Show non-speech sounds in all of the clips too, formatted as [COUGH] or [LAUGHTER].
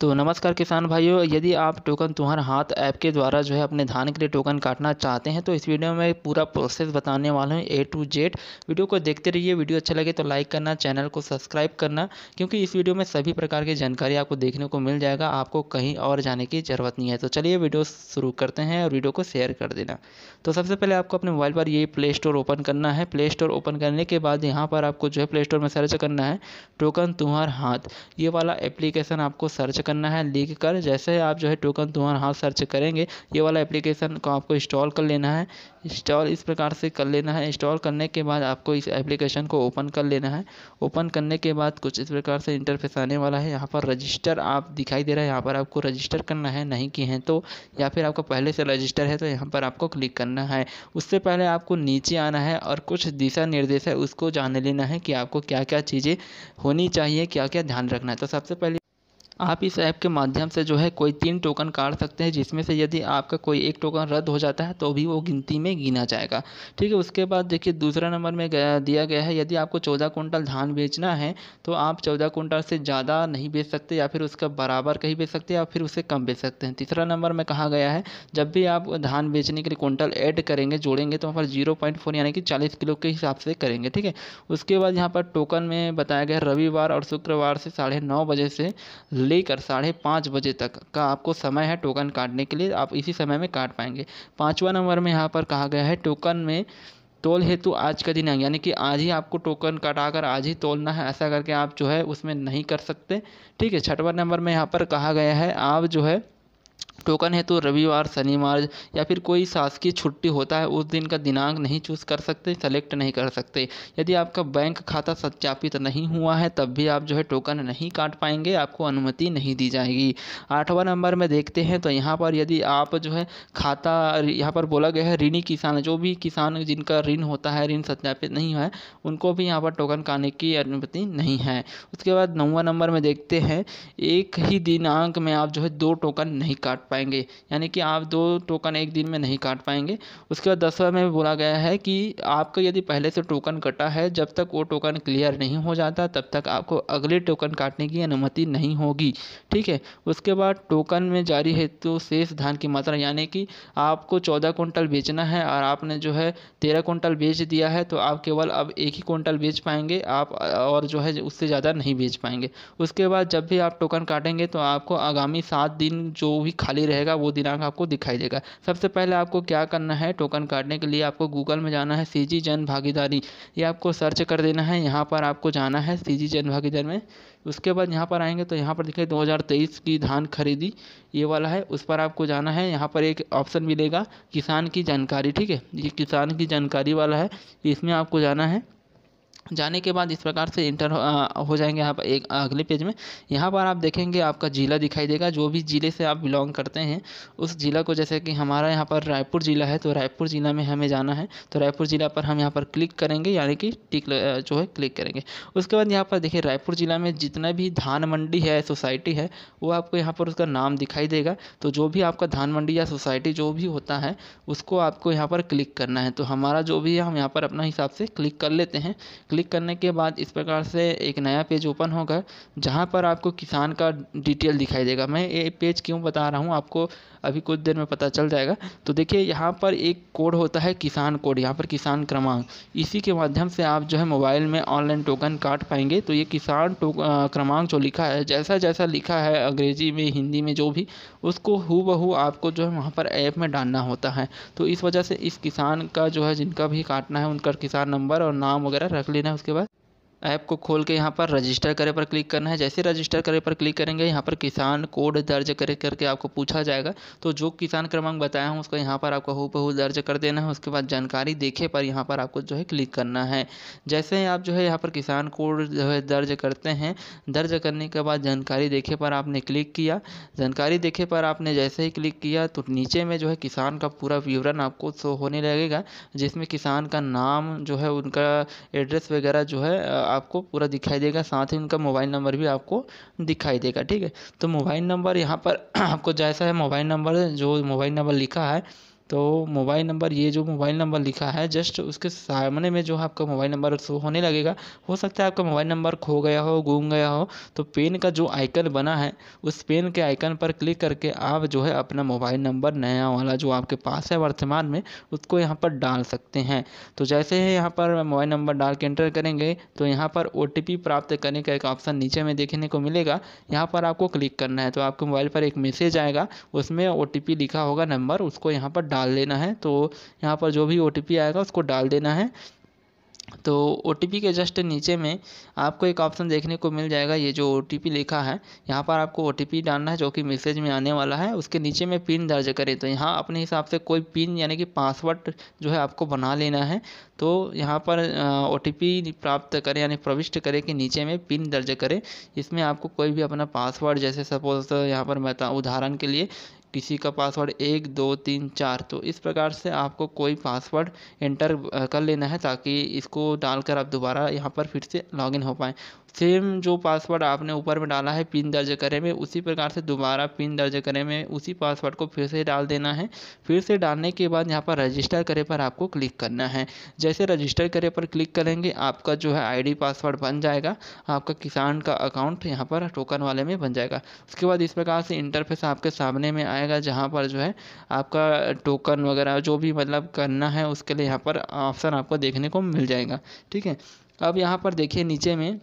तो नमस्कार किसान भाइयों यदि आप टोकन तुम्हार हाथ ऐप के द्वारा जो है अपने धान के लिए टोकन काटना चाहते हैं तो इस वीडियो में पूरा प्रोसेस बताने वाला हैं ए टू जेड वीडियो को देखते रहिए वीडियो अच्छा लगे तो लाइक करना चैनल को सब्सक्राइब करना क्योंकि इस वीडियो में सभी प्रकार की जानकारी आपको देखने को मिल जाएगा आपको कहीं और जाने की ज़रूरत नहीं है तो चलिए वीडियो शुरू करते हैं और वीडियो को शेयर कर देना तो सबसे पहले आपको अपने मोबाइल पर ये प्ले स्टोर ओपन करना है प्ले स्टोर ओपन करने के बाद यहाँ पर आपको जो है प्ले स्टोर में सर्च करना है टोकन तुम्हार हाथ ये वाला एप्लीकेशन आपको सर्च करना है लिख कर जैसे आप जो है टोकन तुम्हारा हाथ सर्च करेंगे ये वाला एप्लीकेशन को आपको इंस्टॉल कर लेना है इंस्टॉल इस प्रकार से कर लेना है इंस्टॉल करने के बाद आपको इस एप्लीकेशन को ओपन कर लेना है ओपन करने के बाद कुछ इस प्रकार से इंटरफेस आने वाला है यहाँ पर रजिस्टर आप दिखाई दे रहा है यहाँ पर आपको रजिस्टर करना है नहीं किए हैं तो या फिर आपका पहले से रजिस्टर है तो यहाँ पर आपको क्लिक करना है उससे पहले आपको नीचे आना है और कुछ दिशा निर्देश है उसको जान लेना है कि आपको क्या क्या चीज़ें होनी चाहिए क्या क्या ध्यान रखना है तो सबसे पहले आप इस ऐप के माध्यम से जो है कोई तीन टोकन काट सकते हैं जिसमें से यदि आपका कोई एक टोकन रद्द हो जाता है तो भी वो गिनती में गिना जाएगा ठीक है उसके बाद देखिए दूसरा नंबर में गया, दिया गया है यदि आपको चौदह कुंटल धान बेचना है तो आप चौदह कुंटल से ज़्यादा नहीं बेच सकते या फिर उसका बराबर कहीं बेच सकते या फिर उससे कम बेच सकते हैं तीसरा नंबर में कहा गया है जब भी आप धान बेचने के लिए कुंटल ऐड करेंगे जोड़ेंगे तो वहाँ पर जीरो पॉइंट फोर यानी कि चालीस किलो के हिसाब से करेंगे ठीक है उसके बाद यहाँ पर टोकन में बताया गया रविवार और शुक्रवार से साढ़े नौ बजे से लेकर साढ़े पाँच बजे तक का आपको समय है टोकन काटने के लिए आप इसी समय में काट पाएंगे पाँचवा नंबर में यहाँ पर कहा गया है टोकन में तोल हेतु आज का दिन है यानी कि आज ही आपको टोकन कटाकर आज ही तोलना है ऐसा करके आप जो है उसमें नहीं कर सकते ठीक है छठवा नंबर में यहाँ पर कहा गया है आप जो है टोकन है तो रविवार शनिवार या फिर कोई शासकीय छुट्टी होता है उस दिन का दिनांक नहीं चूज़ कर सकते सेलेक्ट नहीं कर सकते यदि आपका बैंक खाता सत्यापित नहीं हुआ है तब भी आप जो है टोकन नहीं काट पाएंगे आपको अनुमति नहीं दी जाएगी आठवां नंबर में देखते हैं तो यहाँ पर यदि आप जो है खाता यहाँ पर बोला गया है ऋणी किसान जो भी किसान जिनका ऋण होता है ऋण सत्यापित नहीं है उनको भी यहाँ पर टोकन काटने की अनुमति नहीं है उसके बाद नौवा नंबर में देखते हैं एक ही दिनांक में आप जो है दो टोकन नहीं काट पाएंगे यानी कि आप दो टोकन एक दिन में नहीं काट पाएंगे उसके बाद दसवा में बोला गया है कि आपका यदि पहले से टोकन कटा है जब तक वो टोकन क्लियर नहीं हो जाता तब तक आपको अगले टोकन काटने की अनुमति नहीं होगी ठीक है उसके बाद टोकन में जारी हेतु तो शेष धान की मात्रा यानी कि आपको चौदह कुंटल बेचना है और आपने जो है तेरह कुंटल बेच दिया है तो आप केवल अब एक ही कुंटल बेच पाएंगे आप और जो है उससे ज़्यादा नहीं बेच पाएंगे उसके बाद जब भी आप टोकन काटेंगे तो आपको आगामी सात दिन जो भी खाली रहेगा वो दिनांक आपको दिखाई देगा सबसे पहले आपको क्या करना है टोकन काटने के लिए आपको गूगल में जाना है सी जी जन भागीदारी ये आपको सर्च कर देना है यहाँ पर आपको जाना है सी जी जन भागीदारी में उसके बाद यहाँ पर आएंगे तो यहाँ पर दिखे 2023 की धान खरीदी ये वाला है उस पर आपको जाना है यहाँ पर एक ऑप्शन मिलेगा किसान की जानकारी ठीक है ये किसान की जानकारी वाला है इसमें आपको जाना है जाने के बाद इस प्रकार से इंटर हो जाएंगे आप एक अगले पेज में यहाँ पर आप देखेंगे आपका ज़िला दिखाई देगा जो भी ज़िले से आप बिलोंग करते हैं उस ज़िला को जैसे कि हमारा यहाँ पर रायपुर ज़िला है तो रायपुर ज़िला में हमें जाना है तो रायपुर ज़िला पर हम यहाँ पर क्लिक करेंगे यानी कि टिक जो है क्लिक करेंगे उसके बाद यहाँ पर देखिए रायपुर ज़िला में जितना भी धान मंडी है सोसाइटी है वो आपको यहाँ पर उसका नाम दिखाई देगा तो जो भी आपका धान मंडी या सोसाइटी जो भी होता है उसको आपको यहाँ पर क्लिक करना है तो हमारा जो भी हम यहाँ पर अपना हिसाब से क्लिक कर लेते हैं क्लिक करने के बाद इस प्रकार से एक नया पेज ओपन होगा जहाँ पर आपको किसान का डिटेल दिखाई देगा मैं ये पेज क्यों बता रहा हूँ आपको अभी कुछ देर में पता चल जाएगा तो देखिए यहाँ पर एक कोड होता है किसान कोड यहाँ पर किसान क्रमांक इसी के माध्यम से आप जो है मोबाइल में ऑनलाइन टोकन काट पाएंगे तो ये किसान क्रमांक जो लिखा है जैसा जैसा लिखा है अंग्रेजी में हिंदी में जो भी उसको हु आपको जो है वहाँ पर ऐप में डालना होता है तो इस वजह से इस किसान का जो है जिनका भी काटना है उनका किसान नंबर और नाम वगैरह रख लेना लेना है उसके बाद ऐप को खोल के यहाँ पर रजिस्टर करे पर क्लिक करना है जैसे रजिस्टर करे पर क्लिक करेंगे यहाँ पर किसान कोड दर्ज करे करके आपको पूछा जाएगा तो जो किसान क्रमांक बताया हूँ उसको यहाँ पर आपको हु बहु दर्ज कर देना है उसके बाद जानकारी देखे पर यहाँ पर आपको जो है क्लिक करना है जैसे ही आप जो है यहाँ पर किसान कोड जो है दर्ज करते हैं दर्ज करने के बाद जानकारी देखे पर आपने क्लिक किया जानकारी देखे पर आपने जैसे ही क्लिक किया तो नीचे में जो है किसान का पूरा विवरण आपको शो होने लगेगा जिसमें किसान का नाम जो है उनका एड्रेस वगैरह जो है आपको पूरा दिखाई देगा साथ ही उनका मोबाइल नंबर भी आपको दिखाई देगा ठीक है तो मोबाइल नंबर यहाँ पर [CLEARS THROAT] आपको जैसा है मोबाइल नंबर जो मोबाइल नंबर लिखा है तो मोबाइल नंबर ये जो मोबाइल नंबर लिखा है जस्ट उसके सामने में जो है आपका मोबाइल नंबर शो होने लगेगा हो सकता है आपका मोबाइल नंबर खो गया हो गुम गया हो तो पेन का जो आइकन बना है उस पेन के आइकन पर क्लिक करके आप जो है अपना मोबाइल नंबर नया वाला जो आपके पास है वर्तमान में उसको यहाँ पर डाल सकते हैं तो जैसे ही यहाँ पर मोबाइल नंबर डाल के एंटर करेंगे तो यहाँ पर ओ प्राप्त करने का एक ऑप्शन नीचे में देखने को मिलेगा यहाँ पर आपको क्लिक करना है तो आपके मोबाइल पर एक मैसेज आएगा उसमें ओ लिखा होगा नंबर उसको यहाँ पर डाल देना है तो यहाँ पर जो भी ओ आएगा उसको डाल देना है तो ओ के जस्ट नीचे में आपको एक ऑप्शन देखने को मिल जाएगा ये जो ओ लिखा है यहाँ पर आपको ओ डालना है जो कि मैसेज में आने वाला है उसके नीचे में पिन दर्ज करें तो यहाँ अपने हिसाब से कोई पिन यानी कि पासवर्ड जो है आपको बना लेना है तो यहाँ पर ओ प्राप्त करें यानी प्रविष्ट करें कि नीचे में पिन दर्ज करें इसमें आपको कोई भी अपना पासवर्ड जैसे सपोज यहाँ पर मैं उदाहरण के लिए किसी का पासवर्ड एक दो तीन चार तो इस प्रकार से आपको कोई पासवर्ड एंटर कर लेना है ताकि इसको डालकर आप दोबारा यहाँ पर फिर से लॉगिन हो पाएँ सेम जो पासवर्ड आपने ऊपर में डाला है पिन दर्ज करे में उसी प्रकार से दोबारा पिन दर्ज करे में उसी पासवर्ड को फिर से डाल देना है फिर से डालने के बाद यहाँ पर रजिस्टर करे पर आपको क्लिक करना है जैसे रजिस्टर करे पर क्लिक करेंगे आपका जो है आईडी पासवर्ड बन जाएगा आपका किसान का अकाउंट यहाँ पर टोकन वाले में बन जाएगा उसके बाद इस प्रकार से इंटरफेस आपके सामने में आएगा आएगा जहाँ पर जो है आपका टोकन वगैरह जो भी मतलब करना है उसके लिए यहाँ पर ऑप्शन आपको देखने को मिल जाएगा ठीक है अब यहाँ पर देखिए नीचे में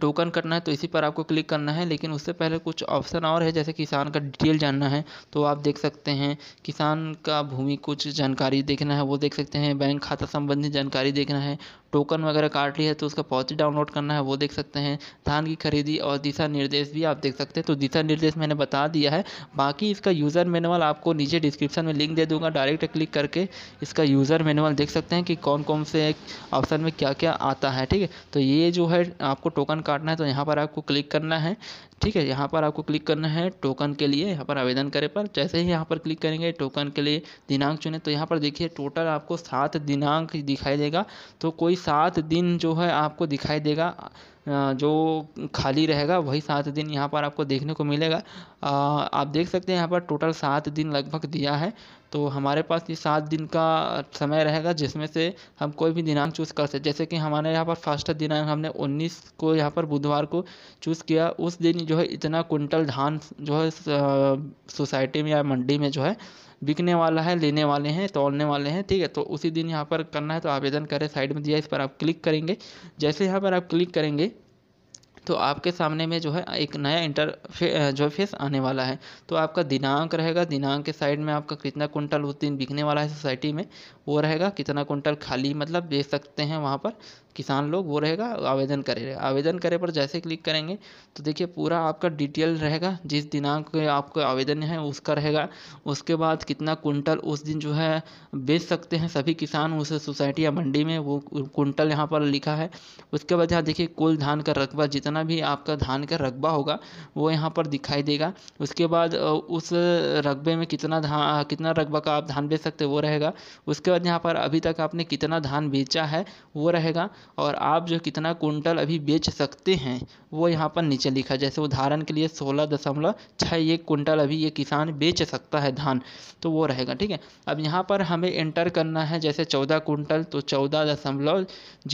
टोकन करना है तो इसी पर आपको क्लिक करना है लेकिन उससे पहले कुछ ऑप्शन और है जैसे किसान का डिटेल जानना है तो आप देख सकते हैं किसान का भूमि कुछ जानकारी देखना है वो देख सकते हैं बैंक खाता संबंधी जानकारी देखना है टोकन वगैरह काट लिया है तो उसका पॉजिटिव डाउनलोड करना है वो देख सकते हैं धान की खरीदी और दिशा निर्देश भी आप देख सकते हैं तो दिशा निर्देश मैंने बता दिया है बाकी इसका यूज़र मैनुअल आपको नीचे डिस्क्रिप्शन में लिंक दे दूंगा डायरेक्ट क्लिक करके इसका यूज़र मैनुअल देख सकते हैं कि कौन कौन से ऑप्शन में क्या क्या आता है ठीक है तो ये जो है आपको टोकन काटना है तो यहाँ पर आपको क्लिक करना है ठीक है यहाँ पर आपको क्लिक करना है टोकन के लिए यहाँ पर आवेदन करें पर जैसे ही यहाँ पर क्लिक करेंगे टोकन के लिए दिनांक चुने तो यहाँ पर देखिए टोटल आपको सात दिनांक दिखाई देगा तो कोई सात दिन जो है आपको दिखाई देगा जो खाली रहेगा वही सात दिन यहाँ पर आपको देखने को मिलेगा आप देख सकते हैं यहाँ पर टोटल सात दिन लगभग दिया है तो हमारे पास ये सात दिन का समय रहेगा जिसमें से हम कोई भी दिनांक चूज़ कर सकते जैसे कि हमारे यहाँ पर फर्स्ट दिनांक हमने 19 को यहाँ पर बुधवार को चूज़ किया उस दिन जो है इतना कुंटल धान जो है सोसाइटी में या मंडी में जो है बिकने वाला है लेने वाले हैं तोड़ने वाले हैं ठीक है तो उसी दिन यहाँ पर करना है तो आवेदन करें साइड में दिया इस पर आप क्लिक करेंगे जैसे यहाँ पर आप क्लिक करेंगे तो आपके सामने में जो है एक नया इंटर जो फेस आने वाला है तो आपका दिनांक रहेगा दिनांक के साइड में आपका कितना कुंटल उस दिन बिकने वाला है सोसाइटी में वो रहेगा कितना कुंटल खाली मतलब बेच सकते हैं वहाँ पर किसान लोग वो रहेगा आवेदन करेगा आवेदन करे पर जैसे क्लिक करेंगे तो देखिए पूरा आपका डिटेल रहेगा जिस दिनांक आपको आवेदन है उसका रहेगा उसके बाद कितना कुंटल उस दिन जो है बेच सकते हैं सभी किसान उस सोसाइटी या मंडी में वो कुंटल यहाँ पर लिखा है उसके बाद यहाँ देखिए कुल धान का रकबा जितना भी आपका धान का रकबा होगा वो यहाँ पर दिखाई देगा उसके बाद उस रकबे में कितना धान कितना रकबा का आप धान बेच सकते हैं वो रहेगा उसके बाद यहाँ पर अभी तक आपने कितना धान बेचा है वो रहेगा और आप जो कितना कुंटल अभी बेच सकते हैं वो यहाँ पर नीचे लिखा जैसे उदाहरण के लिए सोलह दशमलव छः एक कुंटल अभी ये किसान बेच सकता है धान तो वो रहेगा ठीक है अब यहाँ पर हमें एंटर करना है जैसे चौदह कुंटल तो चौदह दशमलव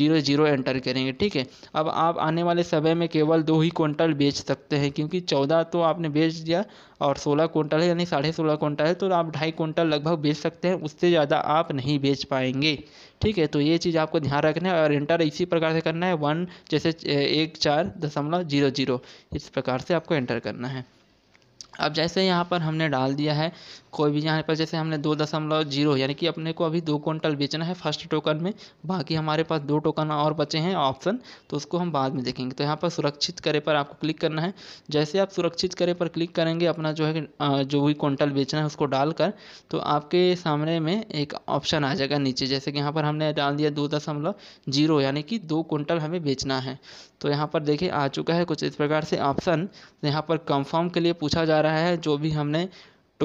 जीरो जीरो एंटर करेंगे ठीक है अब आप आने वाले समय में केवल दो ही कुंटल बेच सकते हैं क्योंकि चौदह तो आपने बेच दिया और सोलह कुंटल है यानी साढ़े सोलह कुंटल है तो आप ढाई कुंटल लगभग बेच सकते हैं उससे ज़्यादा आप नहीं बेच पाएंगे ठीक है तो ये चीज़ आपको ध्यान रखना है और एंटर इसी प्रकार से करना है वन जैसे एक चार दशमलव जीरो जीरो इस प्रकार से आपको एंटर करना है अब जैसे यहाँ पर हमने डाल दिया है कोई भी यहाँ पर जैसे हमने दो दशमलव जीरो यानी कि अपने को अभी दो क्विंटल बेचना है फर्स्ट टोकन में बाकी हमारे पास दो टोकन और बचे हैं ऑप्शन तो उसको हम बाद में देखेंगे तो यहाँ पर सुरक्षित करे पर आपको क्लिक करना है जैसे आप सुरक्षित करे पर क्लिक करेंगे अपना जो है जो भी क्विंटल बेचना है उसको डालकर तो आपके सामने में एक ऑप्शन आ जाएगा नीचे जैसे कि यहाँ पर हमने डाल दिया दो दशमलव जीरो यानी कि दो क्विंटल हमें बेचना है तो यहाँ पर देखिए आ चुका है कुछ इस प्रकार से ऑप्शन तो यहाँ पर कंफर्म के लिए पूछा जा रहा है जो भी हमने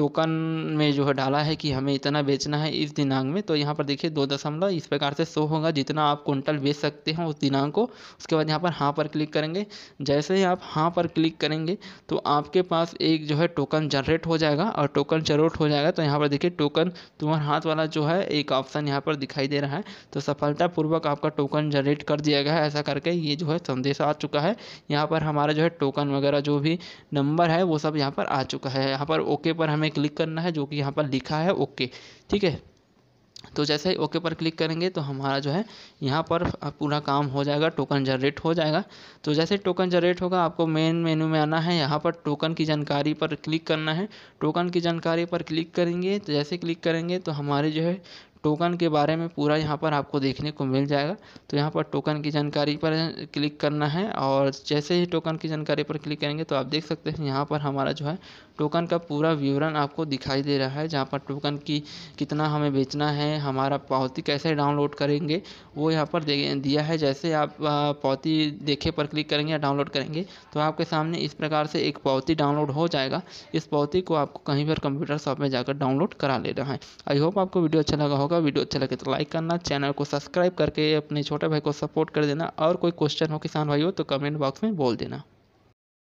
टोकन में जो है डाला है कि हमें इतना बेचना है इस दिनांक में तो यहाँ पर देखिए दो दशमलव इस प्रकार से शो होगा जितना आप कुंटल बेच सकते हैं उस दिनांक को उसके बाद यहाँ पर हाँ पर क्लिक करेंगे जैसे ही आप हाँ पर क्लिक करेंगे तो आपके पास एक जो है टोकन जनरेट हो जाएगा और टोकन जनरेट हो जाएगा तो यहाँ पर देखिए टोकन तुम्हारे हाथ वाला जो है एक ऑप्शन यहाँ पर दिखाई दे रहा है तो सफलतापूर्वक आपका टोकन जनरेट कर दिया गया है ऐसा करके ये जो है संदेश आ चुका है यहाँ पर हमारा जो है टोकन वगैरह जो भी नंबर है वो सब यहाँ पर आ चुका है यहाँ पर ओके पर हमें हमें क्लिक करना है जो कि यहाँ पर लिखा है ओके ठीक है तो जैसे ही ओके पर क्लिक करेंगे तो हमारा जो है यहाँ पर पूरा काम हो जाएगा टोकन जनरेट हो जाएगा तो जैसे टोकन जनरेट होगा आपको मेन मेन्यू में आना है यहाँ पर टोकन की जानकारी पर क्लिक करना है टोकन की जानकारी पर क्लिक करेंगे तो जैसे क्लिक करेंगे तो हमारे जो है टोकन के बारे में पूरा यहाँ पर आपको देखने को मिल जाएगा तो यहाँ पर टोकन की जानकारी पर क्लिक करना है और जैसे ही टोकन की जानकारी पर क्लिक करेंगे तो आप देख सकते हैं यहाँ पर हमारा जो है टोकन का पूरा विवरण आपको दिखाई दे रहा है जहाँ पर टोकन की कितना हमें बेचना है हमारा पावती कैसे डाउनलोड करेंगे वो यहाँ पर दिया है जैसे आप पावती देखे पर क्लिक करेंगे या डाउनलोड करेंगे तो आपके सामने इस प्रकार से एक पावती डाउनलोड हो जाएगा इस पावती को आपको कहीं पर कंप्यूटर शॉप में जाकर डाउनलोड करा लेना है आई होप आपको वीडियो अच्छा लगा होगा होगा वीडियो अच्छा लगे तो लाइक करना चैनल को सब्सक्राइब करके अपने छोटे भाई को सपोर्ट कर देना और कोई क्वेश्चन हो किसान भाई हो तो कमेंट बॉक्स में बोल देना